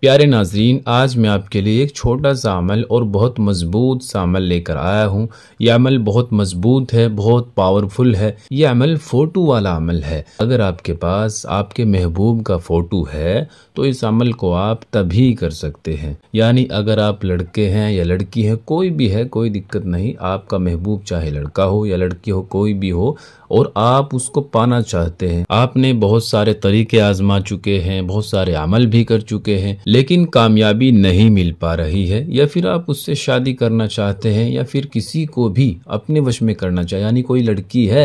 प्यारे नाजरीन आज मैं आपके लिए एक छोटा सा अमल और बहुत मजबूत सा अमल लेकर आया हूँ यह अमल बहुत मजबूत है बहुत पावरफुल है यह अमल फ़ोटो वाला अमल है अगर आपके पास आपके महबूब का फ़ोटो है तो इस अमल को आप तभी कर सकते हैं यानी अगर आप लड़के हैं या लड़की हैं कोई भी है कोई दिक्कत नहीं आपका महबूब चाहे लड़का हो या लड़की हो कोई भी हो और आप उसको पाना चाहते हैं आपने बहुत सारे तरीके आजमा चुके हैं बहुत सारे अमल भी कर चुके हैं लेकिन कामयाबी नहीं मिल पा रही है या फिर आप उससे शादी करना चाहते हैं या फिर किसी को भी अपने वश में करना चाहे यानी कोई लड़की है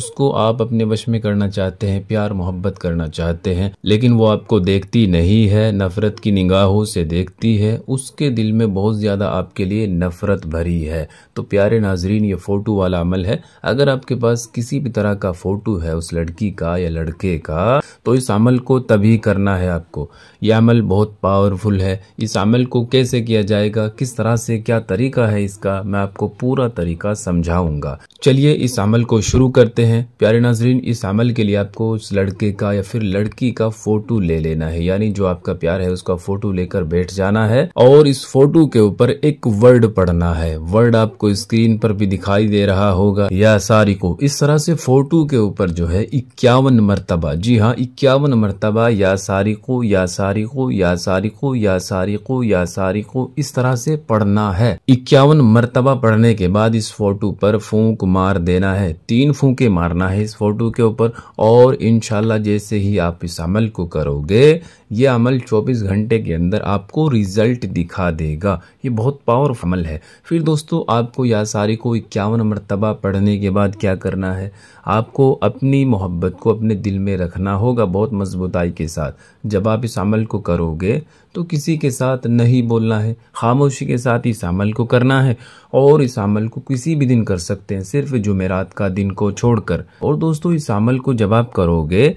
उसको आप अपने वश में करना चाहते हैं प्यार मोहब्बत करना चाहते हैं लेकिन वो आपको देखती नहीं है नफरत की निगाहों से देखती है उसके दिल में बहुत ज़्यादा आपके लिए नफरत भरी है तो प्यारे नाजरीन ये फ़ोटो वाला अमल है अगर आपके पास किसी भी तरह का फ़ोटो है उस लड़की का या लड़के का तो इस अमल को तभी करना है आपको यह अमल बहुत पावरफुल है इस अमल को कैसे किया जाएगा किस तरह से क्या तरीका है इसका मैं आपको पूरा तरीका समझाऊंगा चलिए इस अमल को शुरू करते हैं प्यारे नाजरीन इस अमल के लिए आपको उस लड़के का या फिर लड़की का फोटो ले लेना है यानी जो आपका प्यार है उसका फोटो लेकर बैठ जाना है और इस फोटो के ऊपर एक वर्ड पढ़ना है वर्ड आपको स्क्रीन पर भी दिखाई दे रहा होगा या सारी को इस तरह से फोटो के ऊपर जो है इक्यावन मरतबा जी हाँ इक्यावन मरतबा या सारिको या सारिको या सारिको या सारिको या सारिको इस तरह से पढ़ना है इक्यावन मरतबा पढ़ने के बाद इस फोटो पर फूंक मार देना है तीन फूंके मारना है इस फोटो के ऊपर और इनशाला जैसे ही आप इस अमल को करोगे ये अमल 24 घंटे के अंदर आपको रिजल्ट दिखा देगा ये बहुत पावरफुल अमल है फिर दोस्तों आपको या सारी को इक्यावन मरतबा पढ़ने के बाद क्या करना है आपको अपनी मोहब्बत को अपने दिल में रखना होगा होगा बहुत मजबूताई के साथ जब आप इस अमल को करोगे तो किसी के साथ नहीं बोलना है खामोशी के साथ इस अमल को करना है और इस अमल को किसी भी दिन कर सकते हैं सिर्फ जुमेरात का दिन को छोड़कर और दोस्तों इस अमल को जब आप करोगे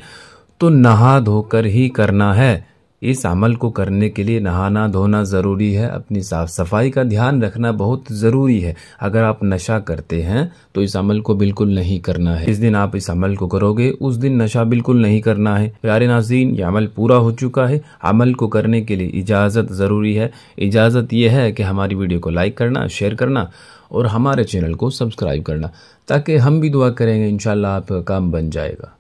तो नहा धोकर ही करना है इस अमल को करने के लिए नहाना धोना ज़रूरी है अपनी साफ सफाई का ध्यान रखना बहुत ज़रूरी है अगर आप नशा करते हैं तो इस अमल को बिल्कुल नहीं करना है जिस दिन आप इस अमल को करोगे उस दिन नशा बिल्कुल नहीं करना है प्यारे नाजीन ये अमल पूरा हो चुका है अमल को करने के लिए इजाज़त ज़रूरी है इजाज़त यह है कि हमारी वीडियो को लाइक करना शेयर करना और हमारे चैनल को सब्सक्राइब करना ताकि हम भी दुआ करेंगे इन आप काम बन जाएगा